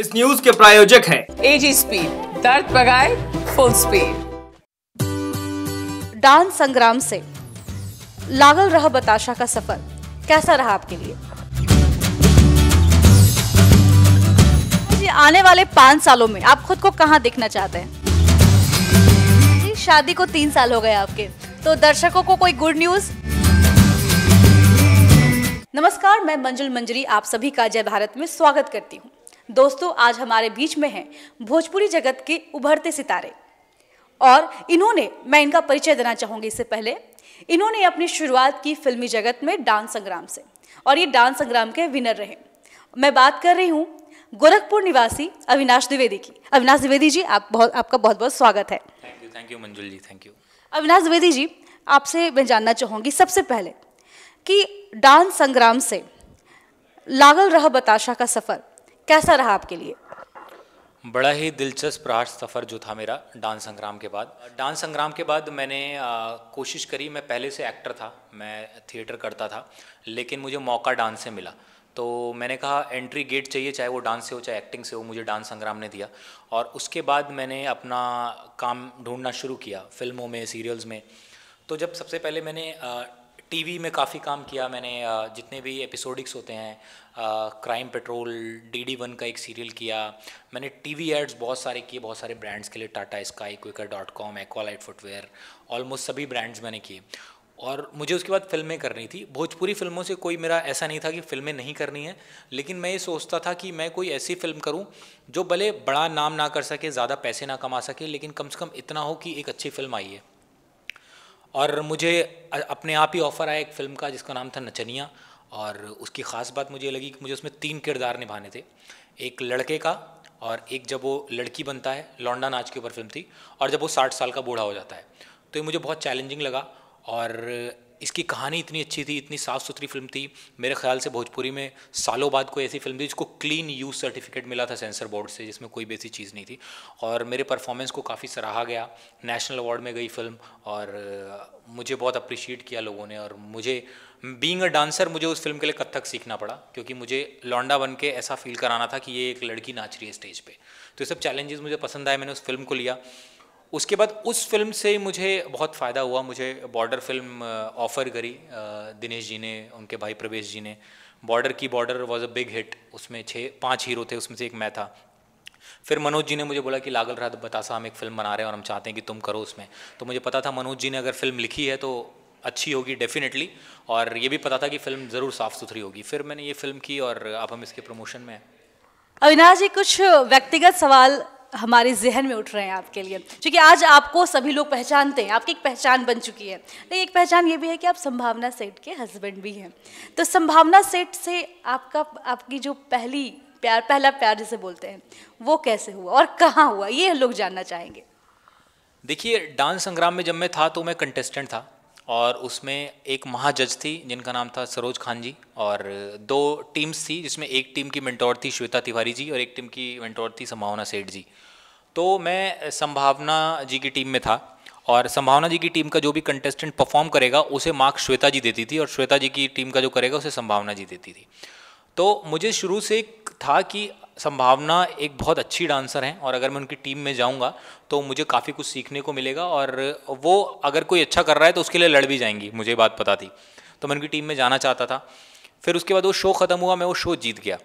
इस न्यूज के प्रायोजक है एजी स्पीड दर्द बगाए फुल स्पीड डांस संग्राम से लागल रहा बताशा का सफर कैसा रहा आपके लिए आने वाले पांच सालों में आप खुद को कहाँ देखना चाहते हैं शादी को तीन साल हो गए आपके तो दर्शकों को कोई गुड न्यूज़ नमस्कार मैं मंजुल मंजरी आप सभी का जय भारत में स्वागत करती हूँ दोस्तों आज हमारे बीच में हैं भोजपुरी जगत के उभरते सितारे और इन्होंने मैं इनका परिचय देना चाहूँगी इससे पहले इन्होंने अपनी शुरुआत की फिल्मी जगत में डांस संग्राम से और ये डांस संग्राम के विनर रहे मैं बात कर रही हूँ गोरखपुर निवासी अविनाश द्विवेदी की अविनाश द्विवेदी जी आप बहुत आपका बहुत बहुत स्वागत है thank you thank you Manjul ji thank you Avinash Dwivedi ji आपसे मैं जानना चाहूँगी सबसे पहले कि डांस संग्राम से लागल रह बताशा का सफ़र कैसा रहा आपके लिए बड़ा ही दिलचस्प रहा सफ़र जो था मेरा डांस संग्राम के बाद डांस संग्राम के बाद मैंने आ, कोशिश करी मैं पहले से एक्टर था मैं थिएटर करता था लेकिन मुझे मौका डांस से मिला तो मैंने कहा एंट्री गेट चाहिए चाहे वो डांस से हो चाहे एक्टिंग से हो मुझे डांस संग्राम ने दिया और उसके बाद मैंने अपना काम ढूंढना शुरू किया फिल्मों में सीरियल्स में तो जब सबसे पहले मैंने टीवी में काफ़ी काम किया मैंने जितने भी एपिसोडिक्स होते हैं Crime Patrol D D one का एक सीरियल किया मैंने टी वी एड्स बहुत सारे किए बहुत सारे ब्रांड्स के लिए Tata Sky Quikr dot com Aqualite footwear almost सभी ब्रांड्स मैंने किए और मुझे उसके बाद फिल्में करनी थी भोजपुरी फिल्मों से कोई मेरा ऐसा नहीं था कि फिल्में नहीं करनी है लेकिन मैं ये सोचता था कि मैं कोई ऐसी फिल्म करूं जो भले बड़ा नाम ना कर सके ज़्यादा पैसे ना कमा सके लेकिन कम से कम इतना हो कि एक अच्छी फिल्म आई है और मुझे अपने आप ही ऑफ़र आया एक फ़िल्म का जिसका नाम था नचनिया और उसकी ख़ास बात मुझे लगी कि मुझे उसमें तीन किरदार निभाने थे एक लड़के का और एक जब वो लड़की बनता है लौंडा नाच के ऊपर फिल्म थी और जब वो साठ साल का बूढ़ा हो जाता है तो ये मुझे बहुत चैलेंजिंग लगा और इसकी कहानी इतनी अच्छी थी इतनी साफ़ सुथरी फिल्म थी मेरे ख्याल से भोजपुरी में सालों बाद कोई ऐसी फिल्म थी जिसको क्लीन यूज सर्टिफिकेट मिला था सेंसर बोर्ड से जिसमें कोई बेसी चीज़ नहीं थी और मेरे परफॉर्मेंस को काफ़ी सराहा गया नेशनल अवार्ड में गई फिल्म और मुझे बहुत अप्रिशिएट किया लोगों ने और मुझे बींग अ डांसर मुझे उस फिल्म के लिए कत्थक सीखना पड़ा क्योंकि मुझे लौंडा बन के ऐसा फील कराना था कि ये एक लड़की नाच रही है स्टेज पे तो ये सब चैलेंजेस मुझे पसंद आए मैंने उस फिल्म को लिया उसके बाद उस फिल्म से मुझे बहुत फ़ायदा हुआ मुझे बॉर्डर फिल्म ऑफ़र करी uh, दिनेश जी ने उनके भाई प्रवेश जी ने बॉर्डर की Border was a big hit उसमें छः पाँच हीरो थे उसमें से एक मैं था फिर मनोज जी ने मुझे बोला कि लागल रहा बतासा हम एक फिल्म बना रहे हैं और हम चाहते हैं कि तुम करो उसमें तो मुझे पता था मनोज जी ने अगर फिल्म लिखी है तो अच्छी होगी डेफिनेटली और ये भी पता था कि फिल्म ज़रूर साफ़ सुथरी होगी फिर मैंने ये फिल्म की और अब हम इसके प्रमोशन में हैं अविनाश जी कुछ व्यक्तिगत सवाल हमारे जहन में उठ रहे हैं आपके लिए क्योंकि आज आपको सभी लोग पहचानते हैं आपकी एक पहचान बन चुकी है लेकिन एक पहचान ये भी है कि आप संभावना सेठ के हस्बैंड भी हैं तो संभावना सेठ से आपका आपकी जो पहली प्यार पहला प्यार जिसे बोलते हैं वो कैसे हुआ और कहाँ हुआ ये लोग जानना चाहेंगे देखिए डांस संग्राम में जब मैं था तो मैं कंटेस्टेंट था और उसमें एक महाजज थी जिनका नाम था सरोज खान जी और दो टीम्स थी जिसमें एक टीम की मेंटोर थी श्वेता तिवारी जी और एक टीम की मेंटोर थी संभावना सेठ जी तो मैं संभावना जी की टीम में था और संभावना जी की टीम का जो भी कंटेस्टेंट परफॉर्म करेगा उसे मार्क्स श्वेता जी देती थी और श्वेता जी की टीम का जो करेगा उसे संभावना जी देती थी तो मुझे शुरू से एक था कि संभावना एक बहुत अच्छी डांसर हैं और अगर मैं उनकी टीम में जाऊंगा तो मुझे काफ़ी कुछ सीखने को मिलेगा और वो अगर कोई अच्छा कर रहा है तो उसके लिए लड़ भी जाएंगी मुझे बात पता थी तो मैं उनकी टीम में जाना चाहता था फिर उसके बाद वो शो ख़त्म हुआ मैं वो शो जीत गया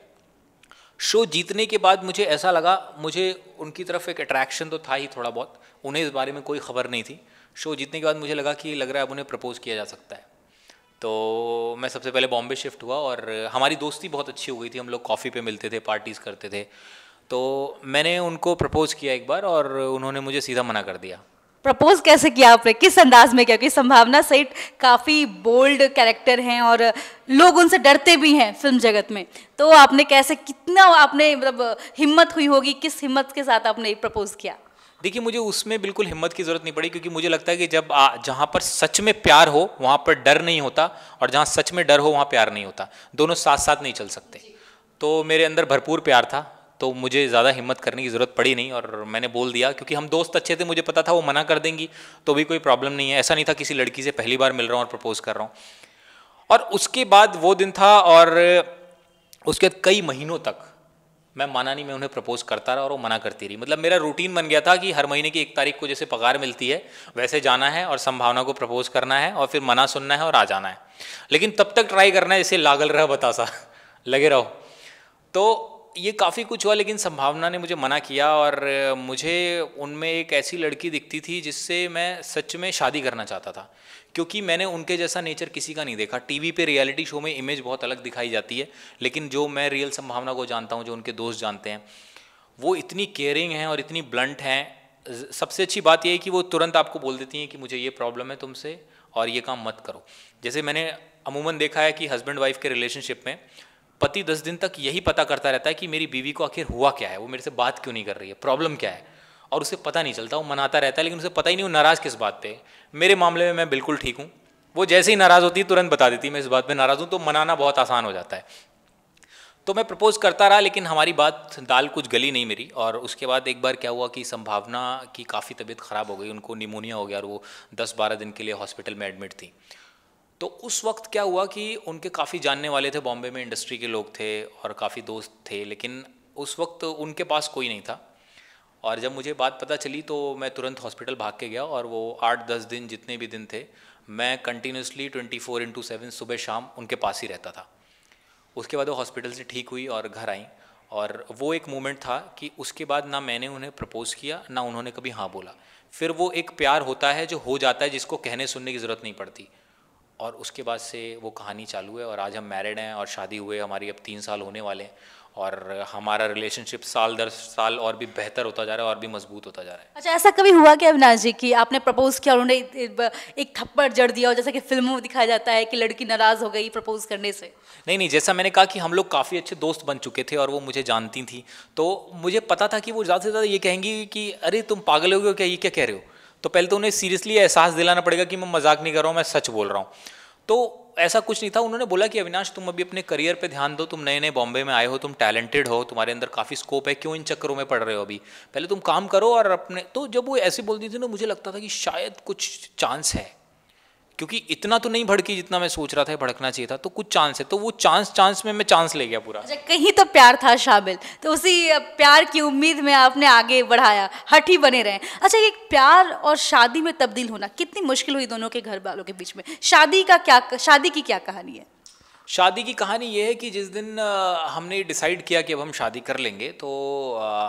शो जीतने के बाद मुझे ऐसा लगा मुझे उनकी तरफ एक अट्रैक्शन तो था ही थोड़ा बहुत उन्हें इस बारे में कोई खबर नहीं थी शो जीतने के बाद मुझे लगा कि लग रहा है अब उन्हें प्रपोज़ किया जा सकता है तो मैं सबसे पहले बॉम्बे शिफ्ट हुआ और हमारी दोस्ती बहुत अच्छी हो गई थी हम लोग कॉफ़ी पे मिलते थे पार्टीज़ करते थे तो मैंने उनको प्रपोज़ किया एक बार और उन्होंने मुझे सीधा मना कर दिया प्रपोज कैसे किया आपने किस अंदाज में क्या क्योंकि संभावना सहित काफ़ी बोल्ड कैरेक्टर हैं और लोग उनसे डरते भी हैं फिल्म जगत में तो आपने कैसे कितना आपने मतलब हिम्मत हुई होगी किस हिम्मत के साथ आपने प्रपोज किया देखिए मुझे उसमें बिल्कुल हिम्मत की ज़रूरत नहीं पड़ी क्योंकि मुझे लगता है कि जब जहाँ पर सच में प्यार हो वहाँ पर डर नहीं होता और जहाँ सच में डर हो वहाँ प्यार नहीं होता दोनों साथ साथ नहीं चल सकते तो मेरे अंदर भरपूर प्यार था तो मुझे ज़्यादा हिम्मत करने की ज़रूरत पड़ी नहीं और मैंने बोल दिया क्योंकि हम दोस्त अच्छे थे मुझे पता था वो मना कर देंगी तो भी कोई प्रॉब्लम नहीं है ऐसा नहीं था किसी लड़की से पहली बार मिल रहा हूँ और प्रपोज़ कर रहा हूँ और उसके बाद वो दिन था और उसके बाद कई महीनों तक मैं माना नहीं मैं उन्हें प्रपोज करता रहा और वो मना करती रही मतलब मेरा रूटीन बन गया था कि हर महीने की एक तारीख को जैसे पगार मिलती है वैसे जाना है और संभावना को प्रपोज करना है और फिर मना सुनना है और आ जाना है लेकिन तब तक ट्राई करना है जैसे लागल रह बतासा लगे रहो तो ये काफ़ी कुछ हुआ लेकिन संभावना ने मुझे मना किया और मुझे उनमें एक ऐसी लड़की दिखती थी जिससे मैं सच में शादी करना चाहता था क्योंकि मैंने उनके जैसा नेचर किसी का नहीं देखा टीवी पे रियलिटी शो में इमेज बहुत अलग दिखाई जाती है लेकिन जो मैं रियल संभावना को जानता हूँ जो उनके दोस्त जानते हैं वो इतनी केयरिंग हैं और इतनी ब्लंट हैं सबसे अच्छी बात यह है कि वो तुरंत आपको बोल देती हैं कि मुझे ये प्रॉब्लम है तुमसे और ये काम मत करो जैसे मैंने अमूमन देखा है कि हस्बैंड वाइफ के रिलेशनशिप में पति दस दिन तक यही पता करता रहता है कि मेरी बीवी को आखिर हुआ क्या है वो मेरे से बात क्यों नहीं कर रही है प्रॉब्लम क्या है और उसे पता नहीं चलता वो मनाता रहता है लेकिन उसे पता ही नहीं वो नाराज़ किस बात पे मेरे मामले में मैं बिल्कुल ठीक हूँ वो जैसे ही नाराज़ होती है तुरंत बता देती मैं इस बात पर नाराज़ हूँ तो मनाना बहुत आसान हो जाता है तो मैं प्रपोज़ करता रहा लेकिन हमारी बात दाल कुछ गली नहीं मेरी और उसके बाद एक बार क्या हुआ कि संभावना की काफ़ी तबीयत ख़राब हो गई उनको निमोनिया हो गया और वो दस बारह दिन के लिए हॉस्पिटल में एडमिट थी तो उस वक्त क्या हुआ कि उनके काफ़ी जानने वाले थे बॉम्बे में इंडस्ट्री के लोग थे और काफ़ी दोस्त थे लेकिन उस वक्त उनके पास कोई नहीं था और जब मुझे बात पता चली तो मैं तुरंत हॉस्पिटल भाग के गया और वो आठ दस दिन जितने भी दिन थे मैं continuously twenty four into seven सुबह शाम उनके पास ही रहता था उसके बाद वो हॉस्पिटल से ठीक हुई और घर आई और वो एक मोमेंट था कि उसके बाद ना मैंने उन्हें प्रपोज़ किया ना उन्होंने कभी हाँ बोला फिर वो एक प्यार होता है जो हो जाता है जिसको कहने सुनने की ज़रूरत नहीं पड़ती और उसके बाद से वो कहानी चालू है और आज हम मैरिड हैं और शादी हुए हमारी अब तीन साल होने वाले हैं और हमारा रिलेशनशिप साल दर साल और भी बेहतर होता जा रहा है और भी मजबूत होता जा रहा है अच्छा ऐसा कभी हुआ क्या अविनाश जी कि आपने प्रपोज किया उन्हें एक थप्पड़ जड़ दिया और जैसा कि फिल्मों में दिखाया जाता है कि लड़की नाराज हो गई प्रपोज करने से नहीं नहीं जैसा मैंने कहा कि हम लोग काफ़ी अच्छे दोस्त बन चुके थे और वो मुझे जानती थी तो मुझे पता था कि वो ज़्यादा से ज़्यादा ये कहेंगी कि अरे तुम पागल हो गए क्या ये क्या कह रहे हो तो पहले तो उन्हें सीरियसली एहसास दिलाना पड़ेगा कि मैं मजाक नहीं कर रहा हूँ मैं सच बोल रहा हूँ तो ऐसा कुछ नहीं था उन्होंने बोला कि अविनाश तुम अभी अपने करियर पे ध्यान दो तुम नए नए बॉम्बे में आए हो तुम टैलेंटेड हो तुम्हारे अंदर काफ़ी स्कोप है क्यों इन चक्करों में पढ़ रहे हो अभी पहले तुम काम करो और अपने तो जब वो ऐसे बोलती थी ना मुझे लगता था कि शायद कुछ चांस है क्योंकि इतना तो नहीं भड़की जितना मैं सोच रहा था भड़कना चाहिए था तो कुछ चांस है तो वो चांस चांस में मैं चांस ले गया पूरा अच्छा कहीं तो प्यार था शामिल तो उसी प्यार की उम्मीद में आपने आगे बढ़ाया हट ही बने रहे अच्छा ये प्यार और शादी में तब्दील होना कितनी मुश्किल हुई दोनों के घर वालों के बीच में शादी का क्या शादी की क्या कहानी है शादी की कहानी ये है कि जिस दिन हमने डिसाइड किया कि अब हम शादी कर लेंगे तो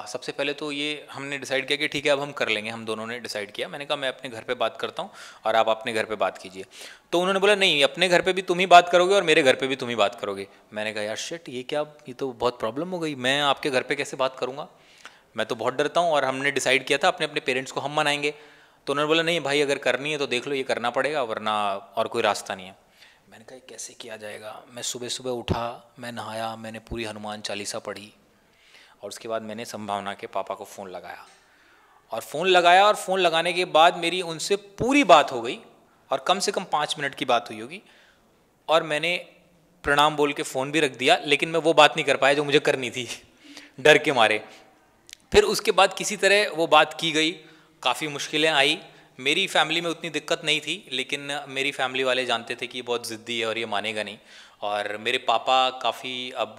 सबसे पहले तो ये हमने डिसाइड किया कि ठीक है अब हम कर लेंगे हम दोनों ने डिसाइड किया मैंने कहा मैं अपने घर पे बात करता हूँ और आप अपने घर पे बात कीजिए तो उन्होंने बोला नहीं अपने घर पे भी तुम ही बात करोगे और मेरे घर पे भी तुम ही बात करोगे मैंने कहा यार शेट ये क्या ये तो बहुत प्रॉब्लम हो गई मैं आपके घर पर कैसे बात करूँगा मैं तो बहुत डरता हूँ और हमने डिसाइड किया था अपने अपने पेरेंट्स को हम मनाएंगे तो उन्होंने बोला नहीं भाई अगर करनी है तो देख लो ये करना पड़ेगा वरना और कोई रास्ता नहीं है मैंने कहा कैसे किया जाएगा मैं सुबह सुबह उठा मैं नहाया मैंने पूरी हनुमान चालीसा पढ़ी और उसके बाद मैंने संभावना के पापा को फ़ोन लगाया और फ़ोन लगाया और फ़ोन लगाने के बाद मेरी उनसे पूरी बात हो गई और कम से कम पाँच मिनट की बात हुई होगी और मैंने प्रणाम बोल के फ़ोन भी रख दिया लेकिन मैं वो बात नहीं कर पाया जो मुझे करनी थी डर के मारे फिर उसके बाद किसी तरह वो बात की गई काफ़ी मुश्किलें आई मेरी फैमिली में उतनी दिक्कत नहीं थी लेकिन मेरी फैमिली वाले जानते थे कि ये बहुत ज़िद्दी है और ये मानेगा नहीं और मेरे पापा काफ़ी अब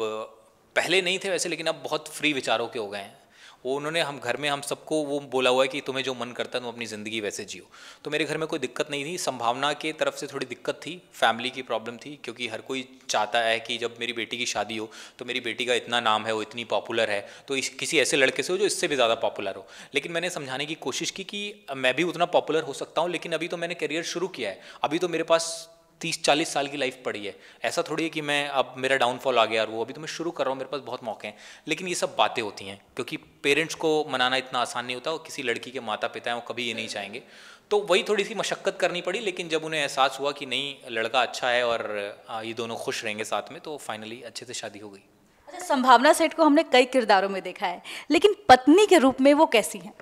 पहले नहीं थे वैसे लेकिन अब बहुत फ्री विचारों के हो गए हैं वो उन्होंने हम घर में हम सबको वो बोला हुआ है कि तुम्हें जो मन करता है तुम अपनी ज़िंदगी वैसे जियो तो मेरे घर में कोई दिक्कत नहीं थी संभावना के तरफ से थोड़ी दिक्कत थी फैमिली की प्रॉब्लम थी क्योंकि हर कोई चाहता है कि जब मेरी बेटी की शादी हो तो मेरी बेटी का इतना नाम है वो इतनी पॉपुलर है तो इस किसी ऐसे लड़के से हो जो इससे भी ज़्यादा पॉपुलर हो लेकिन मैंने समझाने की कोशिश की कि मैं भी उतना पॉपुलर हो सकता हूँ लेकिन अभी तो मैंने करियर शुरू किया है अभी तो मेरे पास तीस चालीस साल की लाइफ पड़ी है ऐसा थोड़ी है कि मैं अब मेरा डाउनफॉल आ गया और वो अभी तो मैं शुरू कर रहा हूँ मेरे पास बहुत मौके हैं लेकिन ये सब बातें होती हैं क्योंकि पेरेंट्स को मनाना इतना आसान नहीं होता और किसी लड़की के माता पिता हैं वो कभी ये नहीं चाहेंगे तो वही थोड़ी सी मशक्क़त करनी पड़ी लेकिन जब उन्हें एहसास हुआ कि नहीं लड़का अच्छा है और ये दोनों खुश रहेंगे साथ में तो फाइनली अच्छे से शादी हो गई अच्छा संभावना सेठ को हमने कई किरदारों में देखा है लेकिन पत्नी के रूप में वो कैसी हैं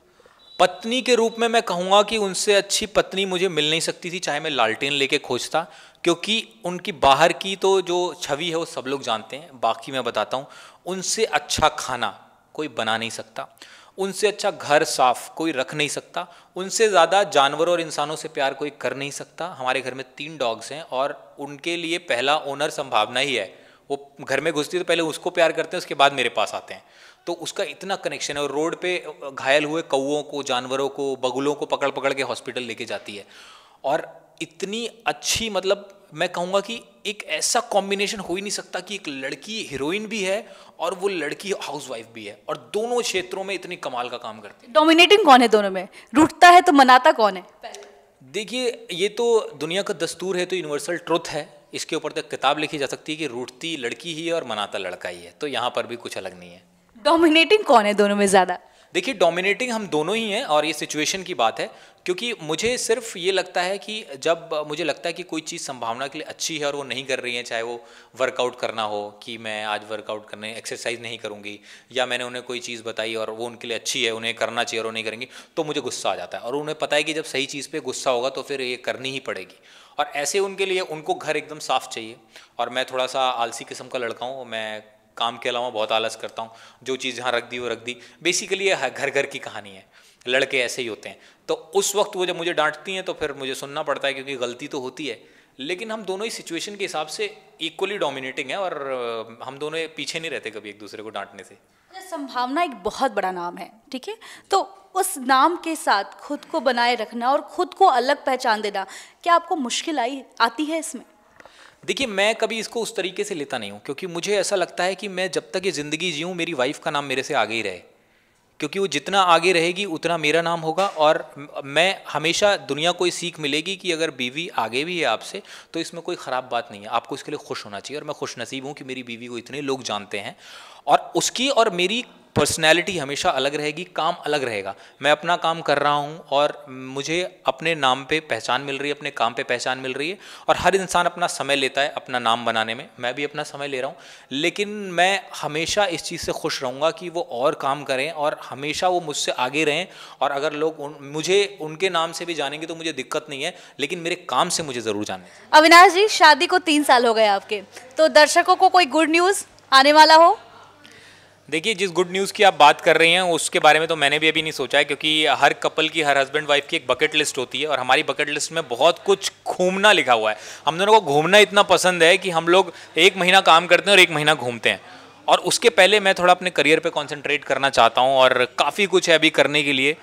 पत्नी के रूप में मैं कहूँगा कि उनसे अच्छी पत्नी मुझे मिल नहीं सकती थी चाहे मैं लालटेन लेके खोजता क्योंकि उनकी बाहर की तो जो छवि है वो सब लोग जानते हैं बाकी मैं बताता हूँ उनसे अच्छा खाना कोई बना नहीं सकता उनसे अच्छा घर साफ कोई रख नहीं सकता उनसे ज़्यादा जानवर और इंसानों से प्यार कोई कर नहीं सकता हमारे घर में तीन डॉग्स हैं और उनके लिए पहला ओनर संभावना ही है वो घर में घुसती है तो पहले उसको प्यार करते हैं उसके बाद मेरे पास आते हैं तो उसका इतना कनेक्शन है और रोड पे घायल हुए कौओं को जानवरों को बगुलों को पकड़ पकड़ के हॉस्पिटल लेके जाती है और इतनी अच्छी मतलब मैं कहूँगा कि एक ऐसा कॉम्बिनेशन हो ही नहीं सकता कि एक लड़की हीरोइन भी है और वो लड़की हाउसवाइफ भी है और दोनों क्षेत्रों में इतनी कमाल का काम करती है डोमिनेटिंग कौन है दोनों में रुटता है तो मनाता कौन है देखिए ये तो दुनिया का दस्तूर है तो यूनिवर्सल ट्रुथ है इसके ऊपर तो किताब लिखी जा सकती है कि रूठती लड़की ही है और मनाता लड़का ही है तो यहाँ पर भी कुछ अलग नहीं है डोमिनेटिंग कौन है दोनों में ज़्यादा देखिए डोमिनेटिंग हम दोनों ही हैं और ये सिचुएशन की बात है क्योंकि मुझे सिर्फ ये लगता है कि जब मुझे लगता है कि कोई चीज़ संभावना के लिए अच्छी है और वो नहीं कर रही है चाहे वो वर्कआउट करना हो कि मैं आज वर्कआउट करने एक्सरसाइज नहीं करूँगी या मैंने उन्हें कोई चीज़ बताई और वो उनके लिए अच्छी है उन्हें करना चाहिए और वो नहीं करेंगी तो मुझे गुस्सा आ जाता है और उन्हें पता है कि जब सही चीज़ पर गुस्सा होगा तो फिर ये करनी ही पड़ेगी और ऐसे उनके लिए उनको घर एकदम साफ़ चाहिए और मैं थोड़ा सा आलसी किस्म का लड़का हूँ मैं काम के अलावा बहुत आलस करता हूँ जो चीज़ यहाँ रख दी वो रख दी बेसिकली ये घर घर की कहानी है लड़के ऐसे ही होते हैं तो उस वक्त वो जब मुझे डांटती हैं तो फिर मुझे सुनना पड़ता है क्योंकि गलती तो होती है लेकिन हम दोनों ही सिचुएशन के हिसाब से इक्वली डोमिनेटिंग है और हम दोनों पीछे नहीं रहते कभी एक दूसरे को डांटने से संभावना एक बहुत बड़ा नाम है ठीक है तो उस नाम के साथ खुद को बनाए रखना और खुद को अलग पहचान देना क्या आपको मुश्किल आई आती है इसमें देखिए मैं कभी इसको उस तरीके से लेता नहीं हूँ क्योंकि मुझे ऐसा लगता है कि मैं जब तक ये ज़िंदगी जीऊँ मेरी वाइफ का नाम मेरे से आगे ही रहे क्योंकि वो जितना आगे रहेगी उतना मेरा नाम होगा और मैं हमेशा दुनिया को ये सीख मिलेगी कि अगर बीवी आगे भी है आपसे तो इसमें कोई ख़राब बात नहीं है आपको इसके लिए खुश होना चाहिए और मैं खुश नसीब हूँ कि मेरी बीवी को इतने लोग जानते हैं और उसकी और मेरी पर्सनैलिटी हमेशा अलग रहेगी काम अलग रहेगा मैं अपना काम कर रहा हूँ और मुझे अपने नाम पे पहचान मिल रही है अपने काम पे पहचान मिल रही है और हर इंसान अपना समय लेता है अपना नाम बनाने में मैं भी अपना समय ले रहा हूँ लेकिन मैं हमेशा इस चीज़ से खुश रहूँगा कि वो और काम करें और हमेशा वो मुझसे आगे रहें और अगर लोग उन, मुझे उनके नाम से भी जानेंगे तो मुझे दिक्कत नहीं है लेकिन मेरे काम से मुझे ज़रूर जाने अविनाश जी शादी को तीन साल हो गए आपके तो दर्शकों को कोई गुड न्यूज़ आने वाला हो देखिए जिस गुड न्यूज़ की आप बात कर रही हैं उसके बारे में तो मैंने भी अभी नहीं सोचा है क्योंकि हर कपल की हर हस्बैंड वाइफ की एक बकेट लिस्ट होती है और हमारी बकेट लिस्ट में बहुत कुछ घूमना लिखा हुआ है हम दोनों को घूमना इतना पसंद है कि हम लोग एक महीना काम करते हैं और एक महीना घूमते हैं और उसके पहले मैं थोड़ा अपने करियर पर कॉन्सेंट्रेट करना चाहता हूँ और काफ़ी कुछ है अभी करने के लिए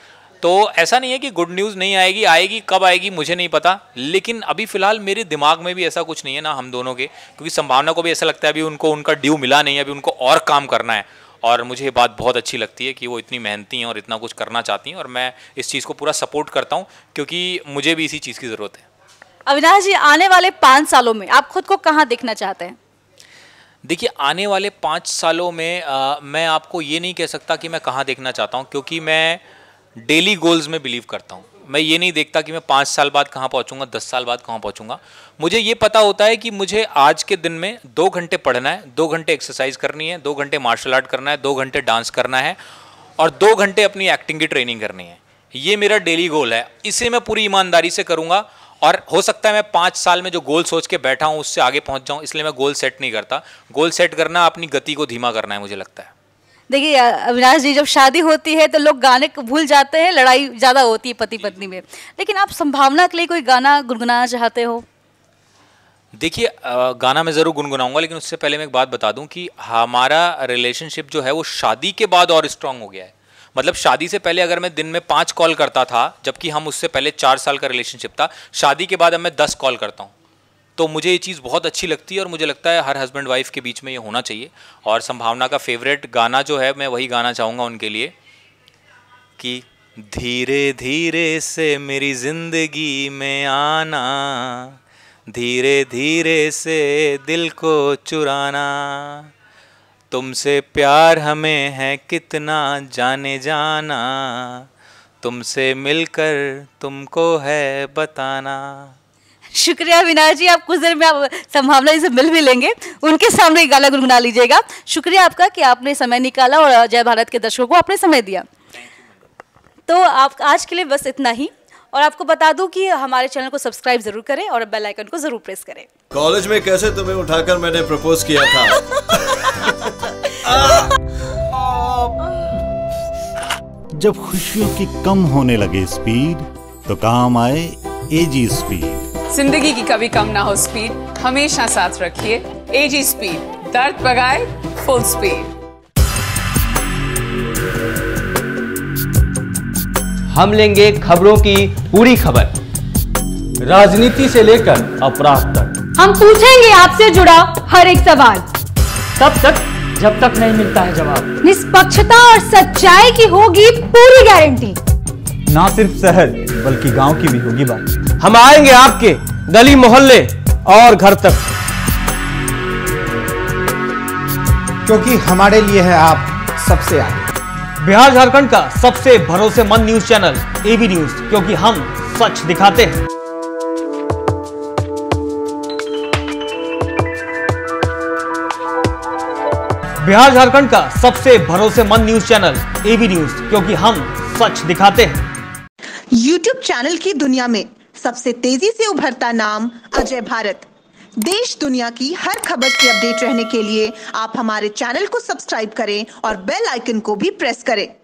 तो ऐसा नहीं है कि गुड न्यूज़ नहीं आएगी आएगी कब आएगी मुझे नहीं पता लेकिन अभी फ़िलहाल मेरे दिमाग में भी ऐसा कुछ नहीं है ना हम दोनों के क्योंकि संभावना को भी ऐसा लगता है अभी उनको उनका ड्यू मिला नहीं है अभी उनको और काम करना है और मुझे ये बात बहुत अच्छी लगती है कि वो इतनी मेहनती हैं और इतना कुछ करना चाहती हैं और मैं इस चीज़ को पूरा सपोर्ट करता हूँ क्योंकि मुझे भी इसी चीज़ की ज़रूरत है अविनाश जी आने वाले पाँच सालों में आप खुद को कहाँ देखना चाहते हैं देखिए आने वाले पाँच सालों में आ, मैं आपको ये नहीं कह सकता कि मैं कहाँ देखना चाहता हूँ क्योंकि मैं डेली गोल्स में बिलीव करता हूँ मैं ये नहीं देखता कि मैं पाँच साल बाद कहाँ पहुँचूंगा दस साल बाद कहाँ पहुँचूंगा मुझे ये पता होता है कि मुझे आज के दिन में दो घंटे पढ़ना है दो घंटे एक्सरसाइज करनी है दो घंटे मार्शल आर्ट करना है दो घंटे डांस करना है और दो घंटे अपनी एक्टिंग की ट्रेनिंग करनी है ये मेरा डेली गोल है इसे मैं पूरी ईमानदारी से करूँगा और हो सकता है मैं पाँच साल में जो गोल सोच के बैठा हूँ उससे आगे पहुँच जाऊँ इसलिए मैं गोल सेट नहीं करता गोल सेट करना अपनी गति को धीमा करना है मुझे लगता है देखिए अविनाश जी जब शादी होती है तो लोग गाने को भूल जाते हैं लड़ाई ज़्यादा होती है पति पत्नी में लेकिन आप संभावना के लिए कोई गाना गुनगुनाना चाहते हो देखिए गाना मैं ज़रूर गुनगुनाऊंगा लेकिन उससे पहले मैं एक बात बता दूं कि हमारा रिलेशनशिप जो है वो शादी के बाद और स्ट्रांग हो गया है मतलब शादी से पहले अगर मैं दिन में पाँच कॉल करता था जबकि हम उससे पहले चार साल का रिलेशनशिप था शादी के बाद अब मैं दस कॉल करता हूँ तो मुझे ये चीज़ बहुत अच्छी लगती है और मुझे लगता है हर हस्बैंड वाइफ के बीच में ये होना चाहिए और संभावना का फेवरेट गाना जो है मैं वही गाना चाहूँगा उनके लिए कि धीरे धीरे से मेरी ज़िंदगी में आना धीरे धीरे से दिल को चुराना तुमसे प्यार हमें है कितना जाने जाना तुमसे मिलकर तुमको है बताना शुक्रिया विनायक जी आप कुछ देर में आप संभावना से मिल भी लेंगे उनके सामने एक गाला गुनगुना लीजिएगा शुक्रिया आपका कि आपने समय निकाला और जय भारत के दर्शकों को आपने समय दिया तो आप आज के लिए बस इतना ही और आपको बता दूं कि हमारे चैनल को सब्सक्राइब जरूर करें और बेल आइकन को जरूर प्रेस करें कॉलेज में कैसे तुम्हें उठाकर मैंने प्रपोज किया था जब खुशियों की कम होने लगे स्पीड तो काम आए एजी स्पीड जिंदगी की कभी कम ना हो स्पीड हमेशा साथ रखिए एजी स्पीड दर्द बगाए फुल स्पीड हम लेंगे खबरों की पूरी खबर राजनीति से लेकर अपराध तक हम पूछेंगे आपसे जुड़ा हर एक सवाल तब तक जब तक नहीं मिलता है जवाब निष्पक्षता और सच्चाई की होगी पूरी गारंटी ना सिर्फ शहर बल्कि गांव की भी होगी बात हम आएंगे आपके गली मोहल्ले और घर तक क्योंकि हमारे लिए है आप सबसे आगे बिहार झारखंड का सबसे भरोसेमंद न्यूज चैनल एबी न्यूज क्योंकि हम सच दिखाते हैं बिहार झारखंड का सबसे भरोसेमंद न्यूज चैनल एबी न्यूज क्योंकि हम सच दिखाते हैं यूट्यूब चैनल की दुनिया में सबसे तेजी से उभरता नाम अजय भारत देश दुनिया की हर खबर की अपडेट रहने के लिए आप हमारे चैनल को सब्सक्राइब करें और बेल आइकन को भी प्रेस करें